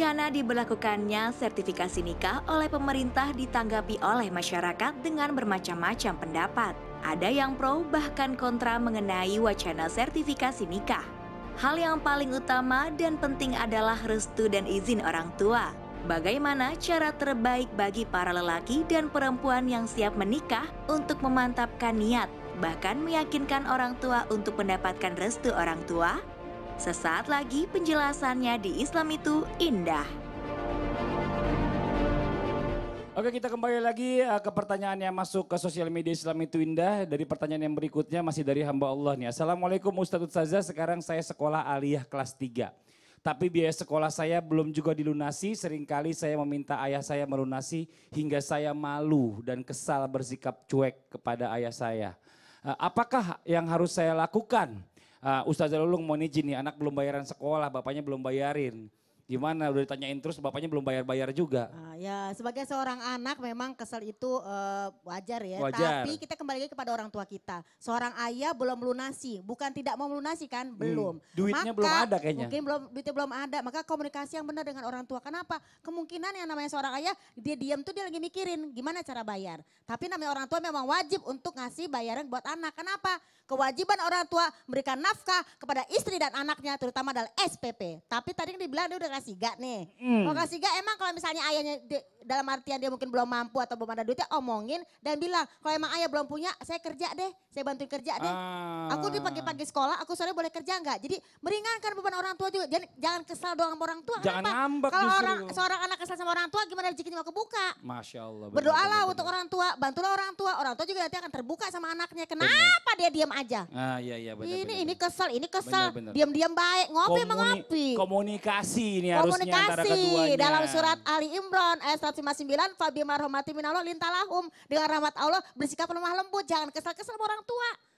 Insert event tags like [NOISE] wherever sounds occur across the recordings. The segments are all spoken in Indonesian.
Wacana diberlakukannya sertifikasi nikah oleh pemerintah ditanggapi oleh masyarakat dengan bermacam-macam pendapat. Ada yang pro bahkan kontra mengenai wacana sertifikasi nikah. Hal yang paling utama dan penting adalah restu dan izin orang tua. Bagaimana cara terbaik bagi para lelaki dan perempuan yang siap menikah untuk memantapkan niat, bahkan meyakinkan orang tua untuk mendapatkan restu orang tua? Sesaat lagi penjelasannya di Islam itu indah. Oke kita kembali lagi eh, ke pertanyaan yang masuk ke sosial media Islam itu indah. Dari pertanyaan yang berikutnya masih dari hamba Allah nih. Assalamualaikum Ustadz Ustazah sekarang saya sekolah aliyah kelas 3. Tapi biaya sekolah saya belum juga dilunasi, seringkali saya meminta ayah saya melunasi hingga saya malu dan kesal bersikap cuek kepada ayah saya. Eh, apakah yang harus saya lakukan? uh, Ustazah Lulung mau izin nih anak belum bayaran sekolah, bapaknya belum bayarin. Gimana udah ditanyain terus bapaknya belum bayar-bayar juga. Uh, ya sebagai seorang anak memang kesel itu uh, wajar ya. Wajar. Tapi kita kembali lagi kepada orang tua kita. Seorang ayah belum melunasi, bukan tidak mau melunasi kan, hmm, belum. Hmm, duitnya Maka, belum ada kayaknya. Mungkin belum duitnya belum ada. Maka komunikasi yang benar dengan orang tua. Kenapa? Kemungkinan yang namanya seorang ayah dia diam tuh dia lagi mikirin gimana cara bayar. Tapi namanya orang tua memang wajib untuk ngasih bayaran buat anak. Kenapa? Kewajiban orang tua memberikan nafkah kepada istri dan anaknya terutama dalam SPP. Tapi tadi kan dibilang dia udah kasih gak nih. Hmm. Kalau kasih gak emang kalau misalnya ayahnya di, dalam artian dia mungkin belum mampu atau belum ada duitnya omongin dan bilang kalau emang ayah belum punya saya kerja deh. Saya bantuin kerja deh. Ah. Aku di pagi-pagi sekolah aku sore boleh kerja nggak? Jadi meringankan beban orang tua juga. Jangan, jangan kesal doang sama orang tua. Jangan Kenapa? ngambek Kalau orang, seorang anak kesal sama orang tua gimana rezekinya mau kebuka? Masya Allah. Berdoalah untuk orang tua, bantulah orang tua. Orang tua juga nanti akan terbuka sama anaknya. Kenapa benar. dia diam aja. Ah iya iya benar. Ini benar, ini kesal, ini kesal. Diam-diam baik, ngopi Komuni, ngopi. Komunikasi ini komunikasi. harusnya antara keduanya. Dalam surat Ali Imran ayat 159, Fabi marhamati minallah lintalahum. Dengan rahmat Allah bersikap lemah lembut, jangan kesal-kesal sama orang tua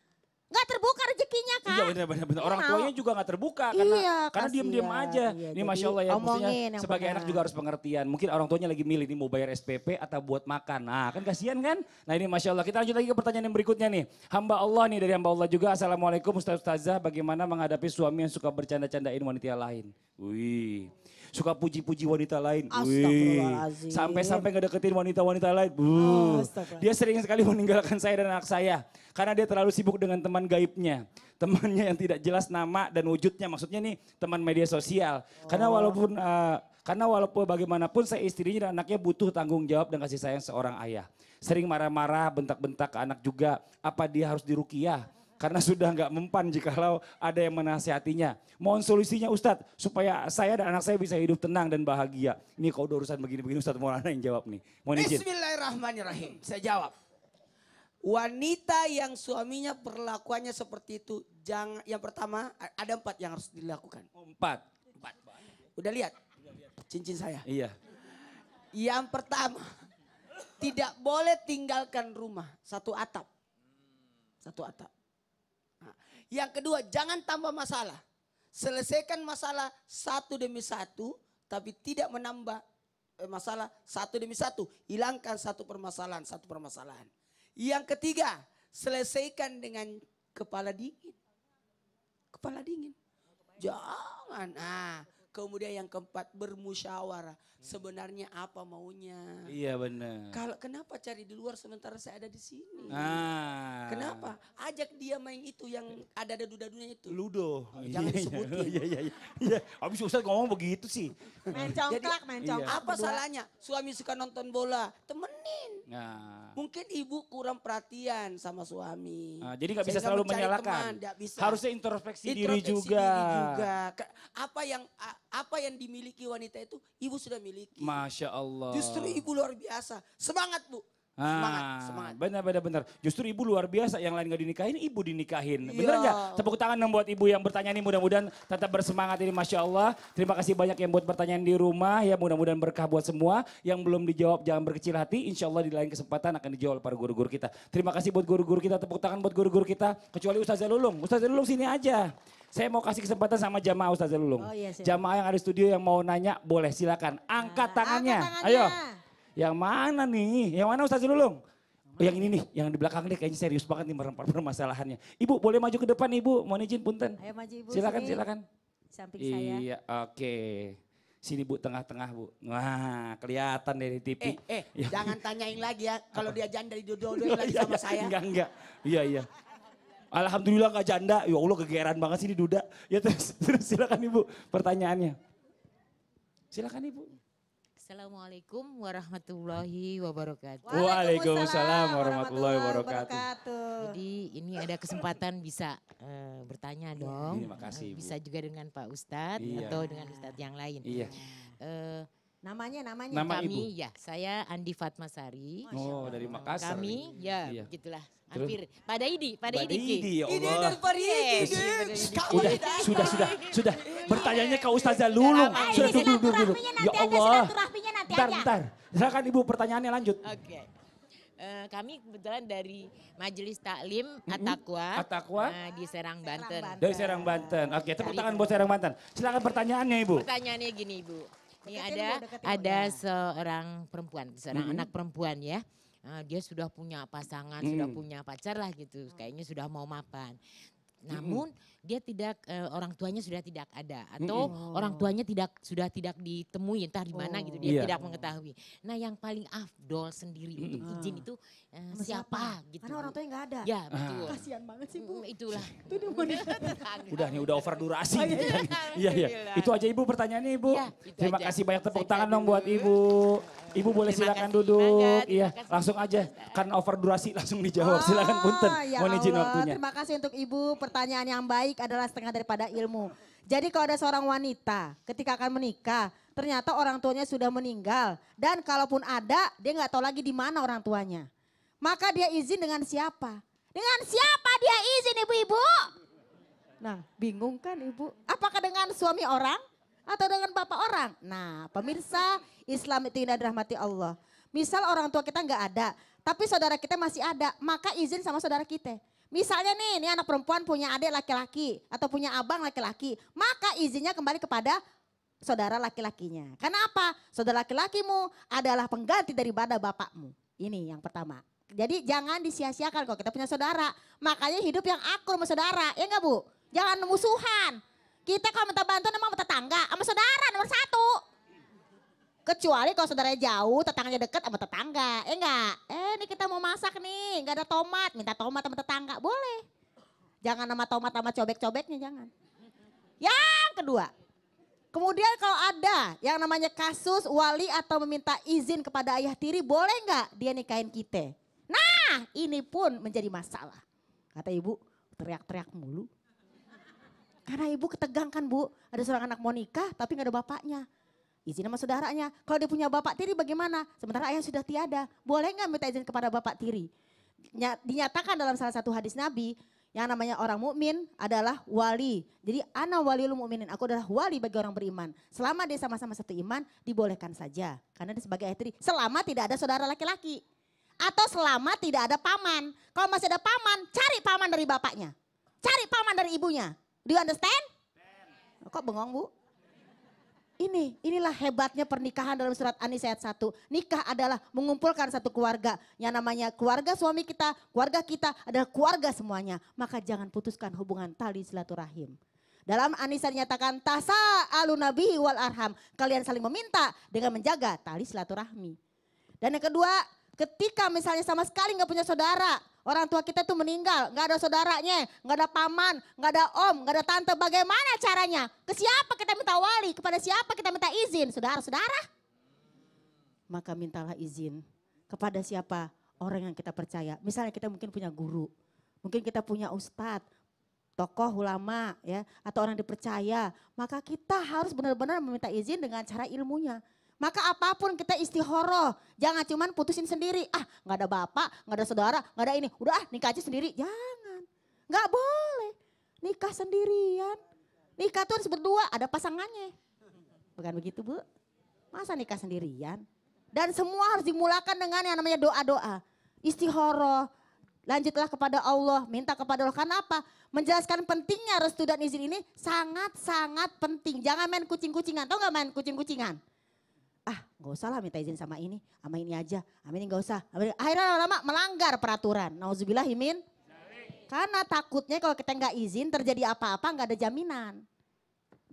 nggak terbuka rezekinya kan. Iya benar benar benar. Iya, orang tuanya juga nggak terbuka karena iya, karena diam-diam aja. Iya, ini masya Allah ya maksudnya sebagai anak juga harus pengertian. Mungkin orang tuanya lagi milih nih mau bayar SPP atau buat makan. Nah kan kasihan kan. Nah ini masya Allah kita lanjut lagi ke pertanyaan yang berikutnya nih. Hamba Allah nih dari hamba Allah juga. Assalamualaikum Ustaz Ustazah bagaimana menghadapi suami yang suka bercanda-candain wanita lain. Wih. Suka puji-puji wanita lain. Wih. Sampai-sampai ngedeketin wanita-wanita lain. Bu, Dia sering sekali meninggalkan saya dan anak saya. Karena dia terlalu sibuk dengan teman gaibnya. Temannya yang tidak jelas nama dan wujudnya. Maksudnya nih teman media sosial. Karena oh. walaupun... Uh, karena walaupun bagaimanapun saya istrinya dan anaknya butuh tanggung jawab dan kasih sayang seorang ayah. Sering marah-marah, bentak-bentak ke anak juga. Apa dia harus dirukiah? Karena sudah nggak mempan jika jikalau ada yang menasihatinya. Mohon solusinya Ustadz, supaya saya dan anak saya bisa hidup tenang dan bahagia. Ini kau udah urusan begini-begini Ustadz Maulana yang jawab nih. Mohon izin. Bismillahirrahmanirrahim. Saya jawab. Wanita yang suaminya perlakuannya seperti itu, jangan yang pertama ada empat yang harus dilakukan. Oh, empat. Empat. Udah lihat? Cincin saya. Iya. Yang pertama, tidak boleh tinggalkan rumah satu atap. Satu atap. Yang kedua, jangan tambah masalah. Selesaikan masalah satu demi satu, tapi tidak menambah eh, masalah satu demi satu. Hilangkan satu permasalahan, satu permasalahan. Yang ketiga, selesaikan dengan kepala dingin. Kepala dingin. Jangan. Nah, Kemudian yang keempat bermusyawarah. Sebenarnya apa maunya? Iya benar. Kalau kenapa cari di luar sementara saya ada di sini? Ah. Kenapa? Ajak dia main itu yang ada dadu-dadunya itu. Ludo. Oh, jangan iya, iya. disebutin. Iya iya iya. Abis iya. Habis ngomong begitu sih. Main congklak, main Apa salahnya? Suami suka nonton bola, temenin. Nah. Nah. Mungkin ibu kurang perhatian sama suami. Nah, jadi nggak bisa selalu menyalahkan. Teman, bisa. Harusnya introspeksi, introspeksi diri juga. Diri juga. Apa yang apa yang dimiliki wanita itu ibu sudah miliki. Masya Allah. Justru ibu luar biasa. Semangat bu semangat, ah, semangat. Benar, benar, benar. Justru ibu luar biasa. Yang lain gak dinikahin, ibu dinikahin. Iya. Benar gak? Tepuk tangan dong buat ibu yang bertanya ini. Mudah-mudahan tetap bersemangat ini, masya Allah. Terima kasih banyak yang buat pertanyaan di rumah. Ya mudah-mudahan berkah buat semua. Yang belum dijawab jangan berkecil hati. Insya Allah di lain kesempatan akan dijawab para guru-guru kita. Terima kasih buat guru-guru kita. Tepuk tangan buat guru-guru kita. Kecuali Ustazah Lulung. Ustazah Lulung sini aja. Saya mau kasih kesempatan sama jamaah Ustazah Lulung. Oh, iya, jamaah yang ada studio yang mau nanya boleh silakan. Angkat, nah, tangannya. angkat tangannya. Ayo. Yang mana nih? Yang mana Ustaz Lulung? Oh, yang ini nih, yang di belakang nih kayaknya serius banget nih permasalahannya. Ibu boleh maju ke depan Ibu, mau izin punten. Ayo maju Ibu. Silakan, sini. silakan. Samping iya, saya. Iya, oke. Okay. Sini Bu, tengah-tengah Bu. Wah, kelihatan dari TV. Eh, eh ya. jangan tanyain lagi ya. Kalau dia janda di jodoh iya, lagi iya, sama saya. Enggak, enggak. Iya, iya. Alhamdulillah gak janda. Ya Allah kegeran banget sih di duda. Ya terus, terus silakan Ibu pertanyaannya. Silakan Ibu. Assalamualaikum warahmatullahi wabarakatuh. Waalaikumsalam warahmatullahi wabarakatuh. Jadi ini ada kesempatan bisa uh, bertanya iya, dong. Terima kasih. Eh, bisa juga dengan Pak Ustadz iya. atau dengan Ustadz yang lain. Iya. Uh, Namanya namanya Nama kami Ibu. ya, saya Andi Fatmasari. Oh, dari Makassar. Kami ya, iya. gitulah. Hampir pada Idi, pada idi. Ya idi. Pada Idi, ya Ini Allah. dari Pariede. Udah, sudah, sudah, sudah. Pertanyaannya ke Ustazah Lulung. Iya. Iya, sudah, sudah, Sudah duduk, duduk, nanti Ya aja, Allah. silaturahminya nanti Bentar, aja. bentar. Silakan Ibu pertanyaannya lanjut. Oke. Okay. Eh, kami kebetulan dari Majelis Taklim Atakwa, Atakwa. Eh, di Serang, Banten. Banten. Dari Serang Banten. Oke, tepuk tangan buat Serang Banten. Silakan pertanyaannya Ibu. Pertanyaannya gini Ibu, ini ada ada ya? seorang perempuan, seorang -hmm. anak perempuan ya. Nah, dia sudah punya pasangan, hmm. sudah mm. punya pacar lah gitu. Mm. Kayaknya sudah mau mapan. Namun -hmm dia tidak uh, orang tuanya sudah tidak ada atau -hmm. orang oh. tuanya tidak sudah tidak ditemui entah di mana oh. gitu dia yeah. tidak mengetahui. Nah, yang paling afdol sendiri mm. untuk izin itu uh, siapa? siapa gitu. Karena orang tuanya enggak ada. Ya, ah. betul. Ah. Kasihan banget sih, Bu. Mm, itulah. [LAUGHS] itu [LAUGHS] Udah nih udah over durasi. Oh, iya, gitu iya. Kan. iya, iya. Ya, ya. Itu aja Ibu pertanyaannya, Ibu. Ya, Terima aja. kasih banyak tepuk tangan dong buat Ibu. Ibu boleh Terima silakan kasih, duduk. iya, langsung aja karena over durasi langsung dijawab. Oh, silakan punten. Ya Mohon izin waktunya. Terima kasih untuk Ibu pertanyaan yang baik baik adalah setengah daripada ilmu. Jadi kalau ada seorang wanita ketika akan menikah, ternyata orang tuanya sudah meninggal. Dan kalaupun ada, dia nggak tahu lagi di mana orang tuanya. Maka dia izin dengan siapa? Dengan siapa dia izin ibu-ibu? Nah bingung kan ibu? Apakah dengan suami orang? Atau dengan bapak orang? Nah pemirsa Islam itu indah dirahmati Allah. Misal orang tua kita nggak ada, tapi saudara kita masih ada, maka izin sama saudara kita. Misalnya nih, ini anak perempuan punya adik laki-laki atau punya abang laki-laki, maka izinnya kembali kepada saudara laki-lakinya. Karena apa? Saudara laki-lakimu adalah pengganti daripada bapakmu. Ini yang pertama. Jadi jangan disia-siakan kalau kita punya saudara. Makanya hidup yang akur sama saudara, ya enggak Bu? Jangan musuhan. Kita kalau minta bantuan emang tetangga, sama saudara nomor satu. Kecuali kalau saudaranya jauh, tetangganya deket sama tetangga. Eh enggak, eh ini kita mau masak nih, enggak ada tomat. Minta tomat sama tetangga, boleh. Jangan sama tomat sama cobek-cobeknya, jangan. Yang kedua, kemudian kalau ada yang namanya kasus wali atau meminta izin kepada ayah tiri, boleh enggak dia nikahin kita? Nah, ini pun menjadi masalah. Kata ibu, teriak-teriak mulu. Karena ibu ketegang kan bu, ada seorang anak mau nikah tapi nggak ada bapaknya izin sama saudaranya. Kalau dia punya bapak tiri bagaimana? Sementara ayah sudah tiada. Boleh nggak minta izin kepada bapak tiri? Dinyatakan dalam salah satu hadis Nabi, yang namanya orang mukmin adalah wali. Jadi ana lu mukminin, aku adalah wali bagi orang beriman. Selama dia sama-sama satu iman, dibolehkan saja. Karena dia sebagai ayah tiri, selama tidak ada saudara laki-laki. Atau selama tidak ada paman. Kalau masih ada paman, cari paman dari bapaknya. Cari paman dari ibunya. Do you understand? Kok bengong bu? Ini, inilah hebatnya pernikahan dalam surat Anis ayat 1. Nikah adalah mengumpulkan satu keluarga. Yang namanya keluarga suami kita, keluarga kita adalah keluarga semuanya. Maka jangan putuskan hubungan tali silaturahim. Dalam Anisa dinyatakan tasa alu nabi wal arham. Kalian saling meminta dengan menjaga tali silaturahmi. Dan yang kedua, ketika misalnya sama sekali nggak punya saudara, Orang tua kita itu meninggal, nggak ada saudaranya, nggak ada paman, nggak ada om, nggak ada tante. Bagaimana caranya? Ke siapa kita minta wali? Kepada siapa kita minta izin? Saudara-saudara. Maka mintalah izin kepada siapa orang yang kita percaya. Misalnya kita mungkin punya guru, mungkin kita punya ustadz, tokoh ulama ya atau orang dipercaya, maka kita harus benar-benar meminta izin dengan cara ilmunya. Maka apapun kita istihoroh, jangan cuman putusin sendiri. Ah nggak ada bapak, nggak ada saudara, nggak ada ini. Udah ah nikah aja sendiri. Jangan, nggak boleh. Nikah sendirian. Nikah tuh harus berdua, ada pasangannya. Bukan begitu bu? Masa nikah sendirian? Dan semua harus dimulakan dengan yang namanya doa-doa. Istihoroh, lanjutlah kepada Allah, minta kepada Allah. Karena apa? Menjelaskan pentingnya restu dan izin ini sangat-sangat penting. Jangan main kucing-kucingan, tau gak main kucing-kucingan? ah gak usah lah minta izin sama ini, sama ini aja, sama ini gak usah. Akhirnya lama-lama melanggar peraturan. Nauzubillah imin. Karena takutnya kalau kita nggak izin terjadi apa-apa nggak ada jaminan.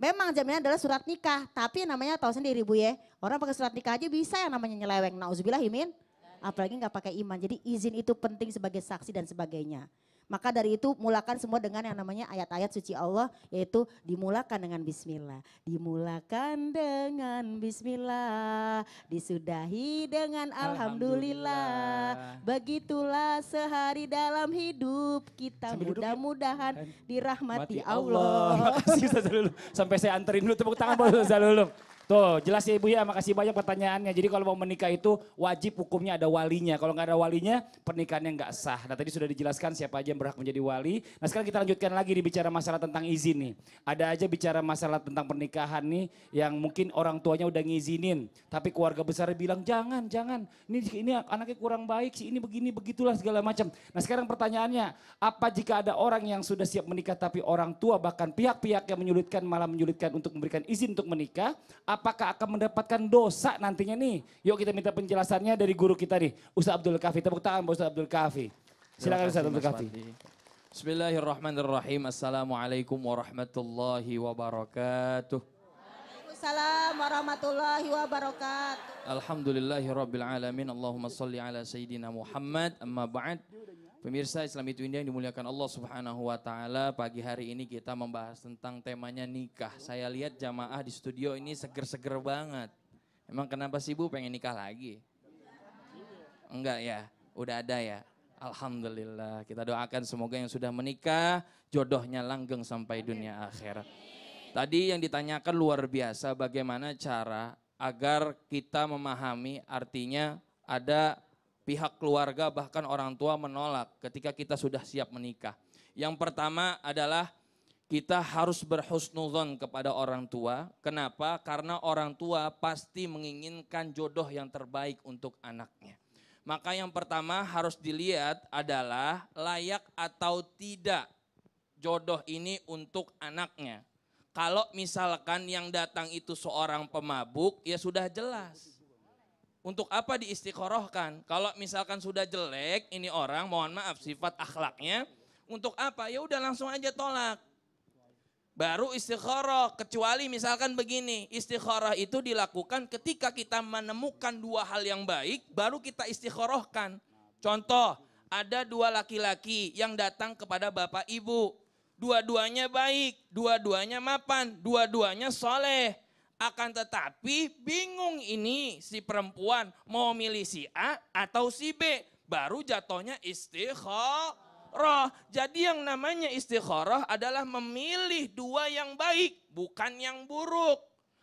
Memang jaminan adalah surat nikah, tapi namanya tahu sendiri Bu ya. Orang pakai surat nikah aja bisa yang namanya nyeleweng. Nauzubillah imin. Apalagi nggak pakai iman. Jadi izin itu penting sebagai saksi dan sebagainya. Maka dari itu mulakan semua dengan yang namanya ayat-ayat suci Allah yaitu dimulakan dengan bismillah. Dimulakan dengan bismillah, disudahi dengan alhamdulillah. alhamdulillah. Begitulah sehari dalam hidup kita mudah-mudahan dirahmati Mati Allah. Allah. [LAUGHS] Sampai saya anterin dulu tepuk tangan buat Zalulung. Tuh, jelas ya Ibu ya. Makasih banyak pertanyaannya. Jadi kalau mau menikah itu wajib hukumnya ada walinya. Kalau nggak ada walinya, pernikahannya nggak sah. Nah tadi sudah dijelaskan siapa aja yang berhak menjadi wali. Nah sekarang kita lanjutkan lagi di bicara masalah tentang izin nih. Ada aja bicara masalah tentang pernikahan nih yang mungkin orang tuanya udah ngizinin. Tapi keluarga besar bilang jangan, jangan. Ini ini anaknya kurang baik sih, ini begini, begitulah segala macam. Nah sekarang pertanyaannya, apa jika ada orang yang sudah siap menikah tapi orang tua bahkan pihak-pihak yang menyulitkan malah menyulitkan untuk memberikan izin untuk menikah, apakah akan mendapatkan dosa nantinya nih? Yuk kita minta penjelasannya dari guru kita nih, Ustaz Abdul Kafi. Tepuk tangan buat Ustaz Abdul Kafi. Silakan Ustaz Abdul Kafi. Bismillahirrahmanirrahim. Assalamualaikum warahmatullahi wabarakatuh. Waalaikumsalam warahmatullahi wabarakatuh. alamin. Allahumma shalli ala sayidina Muhammad. Amma ba'd. Pemirsa Islam itu indah yang dimuliakan Allah subhanahu wa ta'ala. Pagi hari ini kita membahas tentang temanya nikah. Saya lihat jamaah di studio ini seger-seger banget. Emang kenapa sih Bu pengen nikah lagi? Enggak ya? Udah ada ya? Alhamdulillah. Kita doakan semoga yang sudah menikah jodohnya langgeng sampai dunia akhirat. Tadi yang ditanyakan luar biasa bagaimana cara agar kita memahami artinya ada pihak keluarga bahkan orang tua menolak ketika kita sudah siap menikah. Yang pertama adalah kita harus berhusnuzon kepada orang tua. Kenapa? Karena orang tua pasti menginginkan jodoh yang terbaik untuk anaknya. Maka yang pertama harus dilihat adalah layak atau tidak jodoh ini untuk anaknya. Kalau misalkan yang datang itu seorang pemabuk, ya sudah jelas. Untuk apa diistiqorohkan? Kalau misalkan sudah jelek, ini orang mohon maaf sifat akhlaknya, untuk apa? Ya udah langsung aja tolak. Baru istikharah, kecuali misalkan begini, istikharah itu dilakukan ketika kita menemukan dua hal yang baik, baru kita istikharahkan. Contoh, ada dua laki-laki yang datang kepada bapak ibu dua-duanya baik, dua-duanya mapan, dua-duanya soleh. Akan tetapi bingung ini si perempuan mau milih si A atau si B. Baru jatuhnya istikharah. Jadi yang namanya istikharah adalah memilih dua yang baik, bukan yang buruk.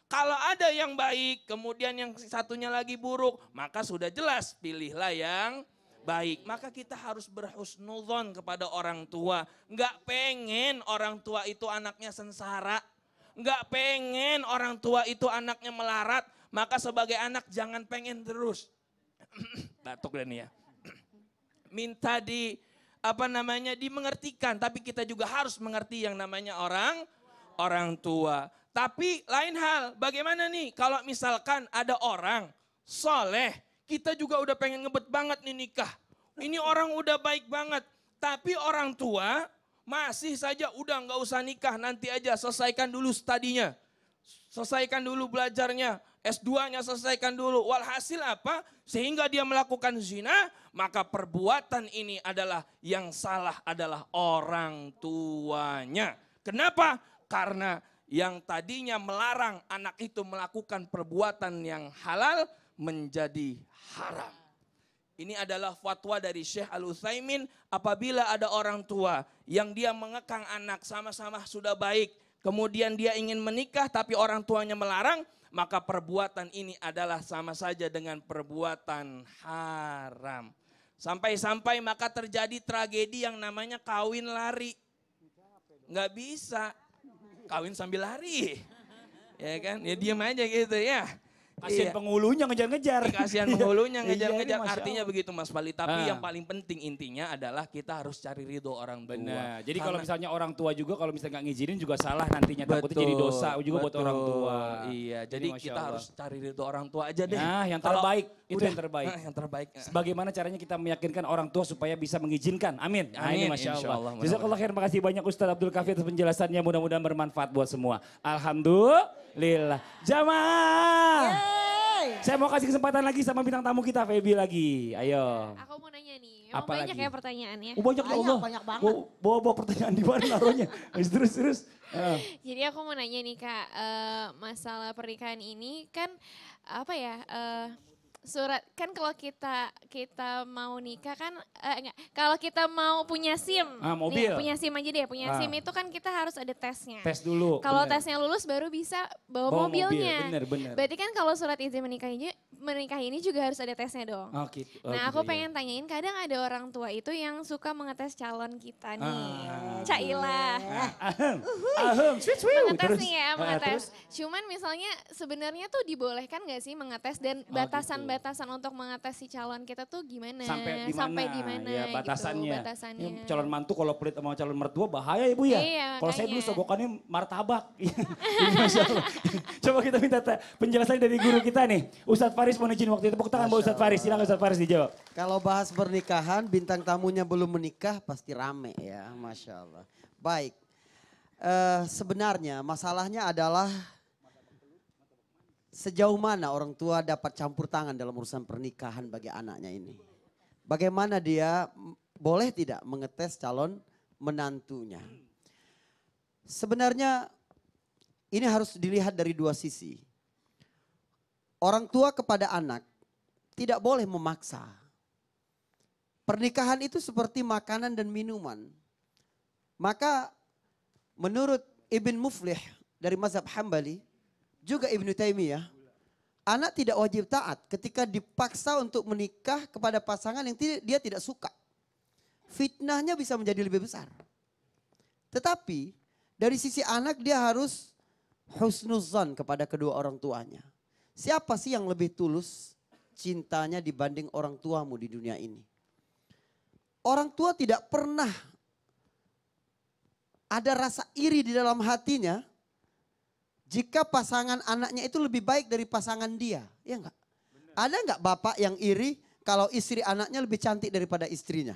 Kalau ada yang baik, kemudian yang satunya lagi buruk, maka sudah jelas pilihlah yang baik. Maka kita harus berhusnudon kepada orang tua. Nggak pengen orang tua itu anaknya sengsara. Nggak pengen orang tua itu anaknya melarat. Maka sebagai anak jangan pengen terus. [CLEARS THROAT] Batuk dan ya. [CLEARS THROAT] Minta di apa namanya dimengertikan, tapi kita juga harus mengerti yang namanya orang orang tua. Tapi lain hal, bagaimana nih kalau misalkan ada orang soleh kita juga udah pengen ngebet banget nih nikah. Ini orang udah baik banget. Tapi orang tua masih saja udah nggak usah nikah. Nanti aja selesaikan dulu studinya. Selesaikan dulu belajarnya. S2-nya selesaikan dulu. Walhasil apa? Sehingga dia melakukan zina, maka perbuatan ini adalah yang salah adalah orang tuanya. Kenapa? Karena yang tadinya melarang anak itu melakukan perbuatan yang halal, menjadi haram. Ini adalah fatwa dari Syekh Al Utsaimin apabila ada orang tua yang dia mengekang anak sama-sama sudah baik, kemudian dia ingin menikah tapi orang tuanya melarang, maka perbuatan ini adalah sama saja dengan perbuatan haram. Sampai-sampai maka terjadi tragedi yang namanya kawin lari. Nggak bisa kawin sambil lari. Ya kan? Ya diam aja gitu ya. Kasihan iya. penghulunya ngejar-ngejar. [LAUGHS] Kasihan penghulunya iya, ngejar-ngejar. Iya, Artinya Allah. begitu Mas Fali. Tapi ha. Ah. yang paling penting intinya adalah kita harus cari ridho orang tua. Benar. Jadi kalau misalnya orang tua juga kalau misalnya nggak ngizinin juga salah nantinya. Betul. Takutnya jadi dosa juga betul. buat orang tua. Iya. Jadi, jadi kita Allah. harus cari ridho orang tua aja deh. Nah yang terbaik. Udah. Itu yang terbaik. Nah, [LAUGHS] yang terbaik. Eh. Bagaimana caranya kita meyakinkan orang tua supaya bisa mengizinkan. Amin. Amin. Nah, Amin. Masya Allah. Allah. Jazakallah khair. Makasih banyak Ustaz Abdul Kafir atas penjelasannya. Mudah-mudahan bermanfaat buat semua. Alhamdulillah. Lilah, Jamaah. Saya mau kasih kesempatan lagi sama bintang tamu kita Feby lagi. Ayo. Aku mau nanya nih. Emang apa banyak lagi? ya pertanyaannya? Oh, banyak, banyak Allah. Banyak banget. Bawa, bawa, pertanyaan di mana naruhnya? [LAUGHS] terus terus. Uh. Jadi ah. aku mau nanya nih Kak, uh, masalah pernikahan ini kan apa ya? Uh, surat kan kalau kita kita mau nikah kan eh, enggak kalau kita mau punya SIM ah, mobil. Nih, punya SIM aja deh punya ah. SIM itu kan kita harus ada tesnya tes dulu kalau tesnya lulus baru bisa bawa, bawa mobilnya mobil. bener, bener. berarti kan kalau surat izin menikah ini menikah ini juga harus ada tesnya dong oh, gitu. oh, nah gitu, aku iya. pengen tanyain kadang ada orang tua itu yang suka mengetes calon kita nih ah, Caila ahem, uhuh. ahem, sweet, mengetes terus, nih ya ah, mengetes ah, cuman misalnya sebenarnya tuh dibolehkan nggak sih mengetes dan batasan-batasan oh, gitu batasan untuk mengatasi calon kita tuh gimana? Sampai di mana? Sampai di mana? Ya, gitu, batasannya. Gitu, batasannya. Ya, calon mantu kalau pelit sama calon mertua bahaya Ibu ya. Iya, kalau saya dulu sobokannya martabak. [LAUGHS] Iya, Coba kita minta penjelasan dari guru kita nih. Ustadz Faris mau izin waktu itu. Tepuk tangan buat Ustadz Faris. silahkan Ustadz Faris dijawab. Kalau bahas pernikahan, bintang tamunya belum menikah pasti rame ya. Masya Allah. Baik. Uh, sebenarnya masalahnya adalah sejauh mana orang tua dapat campur tangan dalam urusan pernikahan bagi anaknya ini? Bagaimana dia boleh tidak mengetes calon menantunya? Sebenarnya ini harus dilihat dari dua sisi. Orang tua kepada anak tidak boleh memaksa. Pernikahan itu seperti makanan dan minuman. Maka menurut Ibn Muflih dari mazhab Hambali, juga Ibnu Taimiyah, anak tidak wajib taat ketika dipaksa untuk menikah kepada pasangan yang dia tidak suka. Fitnahnya bisa menjadi lebih besar. Tetapi dari sisi anak dia harus husnuzan kepada kedua orang tuanya. Siapa sih yang lebih tulus cintanya dibanding orang tuamu di dunia ini? Orang tua tidak pernah ada rasa iri di dalam hatinya jika pasangan anaknya itu lebih baik dari pasangan dia. Ya enggak? Bener. Ada enggak bapak yang iri kalau istri anaknya lebih cantik daripada istrinya?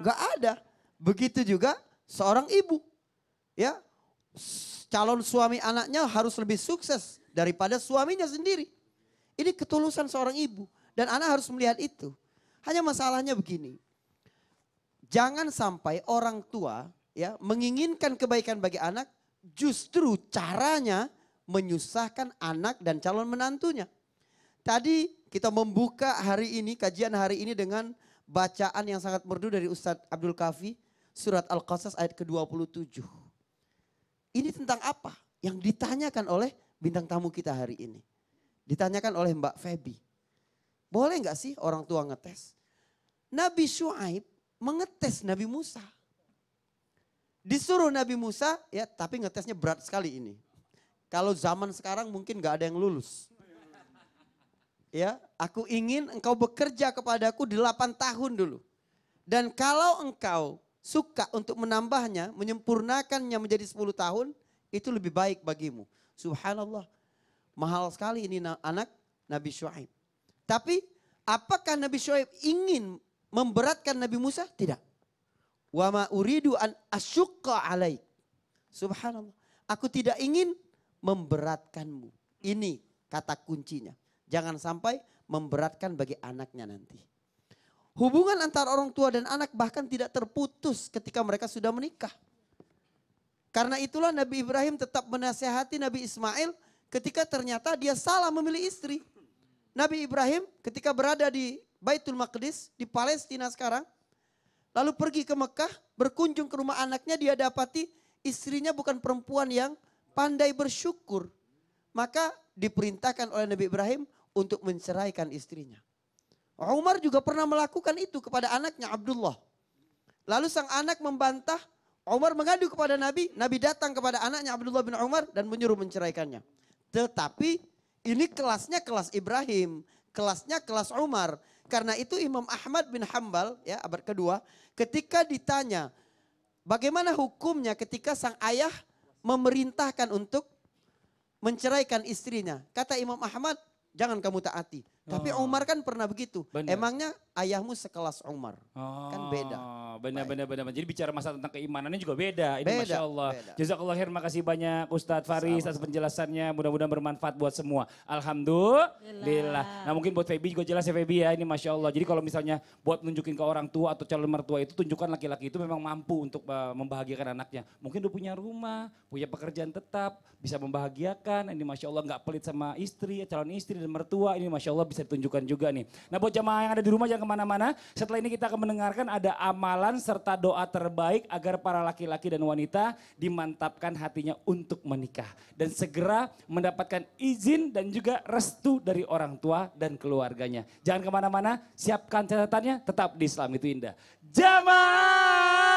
Enggak ada. Begitu juga seorang ibu. Ya, calon suami anaknya harus lebih sukses daripada suaminya sendiri. Ini ketulusan seorang ibu dan anak harus melihat itu. Hanya masalahnya begini. Jangan sampai orang tua ya menginginkan kebaikan bagi anak justru caranya menyusahkan anak dan calon menantunya. Tadi kita membuka hari ini, kajian hari ini dengan bacaan yang sangat merdu dari Ustadz Abdul Kafi, surat Al-Qasas ayat ke-27. Ini tentang apa? Yang ditanyakan oleh bintang tamu kita hari ini. Ditanyakan oleh Mbak Febi. Boleh nggak sih orang tua ngetes? Nabi Shu'aib mengetes Nabi Musa. Disuruh Nabi Musa, ya tapi ngetesnya berat sekali ini. Kalau zaman sekarang mungkin gak ada yang lulus. Ya, aku ingin engkau bekerja kepadaku 8 tahun dulu. Dan kalau engkau suka untuk menambahnya, menyempurnakannya menjadi 10 tahun, itu lebih baik bagimu. Subhanallah. Mahal sekali ini anak Nabi Shu'aib. Tapi apakah Nabi Shu'aib ingin memberatkan Nabi Musa? Tidak. Wa ma uridu an asyukka alaik. Subhanallah. Aku tidak ingin memberatkanmu. Ini kata kuncinya. Jangan sampai memberatkan bagi anaknya nanti. Hubungan antara orang tua dan anak bahkan tidak terputus ketika mereka sudah menikah. Karena itulah Nabi Ibrahim tetap menasehati Nabi Ismail ketika ternyata dia salah memilih istri. Nabi Ibrahim ketika berada di Baitul Maqdis di Palestina sekarang Lalu pergi ke Mekah, berkunjung ke rumah anaknya, dia dapati istrinya bukan perempuan yang pandai bersyukur. Maka diperintahkan oleh Nabi Ibrahim untuk menceraikan istrinya. Umar juga pernah melakukan itu kepada anaknya Abdullah. Lalu sang anak membantah, Umar mengadu kepada Nabi, Nabi datang kepada anaknya Abdullah bin Umar dan menyuruh menceraikannya. Tetapi ini kelasnya kelas Ibrahim, kelasnya kelas Umar. Karena itu Imam Ahmad bin Hambal ya abad kedua ketika ditanya bagaimana hukumnya ketika sang ayah memerintahkan untuk menceraikan istrinya. Kata Imam Ahmad, jangan kamu taati. Tapi oh. Umar kan pernah begitu. Bener. Emangnya ayahmu sekelas Umar? Kan oh. Kan beda. Benar, benar, benar. Jadi bicara masalah tentang keimanannya juga beda. Ini beda, Masya Allah. Beda. Jazakallah khair, makasih banyak Ustadz Faris atas penjelasannya. Mudah-mudahan bermanfaat buat semua. Alhamdulillah. Nah mungkin buat Feby juga jelas ya Feby ya. Ini Masya Allah. Jadi kalau misalnya buat nunjukin ke orang tua atau calon mertua itu tunjukkan laki-laki itu memang mampu untuk uh, membahagiakan anaknya. Mungkin udah punya rumah, punya pekerjaan tetap, bisa membahagiakan. Ini Masya Allah nggak pelit sama istri, calon istri dan mertua. Ini Masya Allah bisa saya ditunjukkan juga nih. Nah buat jamaah yang ada di rumah jangan kemana-mana. Setelah ini kita akan mendengarkan ada amalan serta doa terbaik agar para laki-laki dan wanita dimantapkan hatinya untuk menikah. Dan segera mendapatkan izin dan juga restu dari orang tua dan keluarganya. Jangan kemana-mana, siapkan catatannya tetap di Islam itu indah. Jamaah!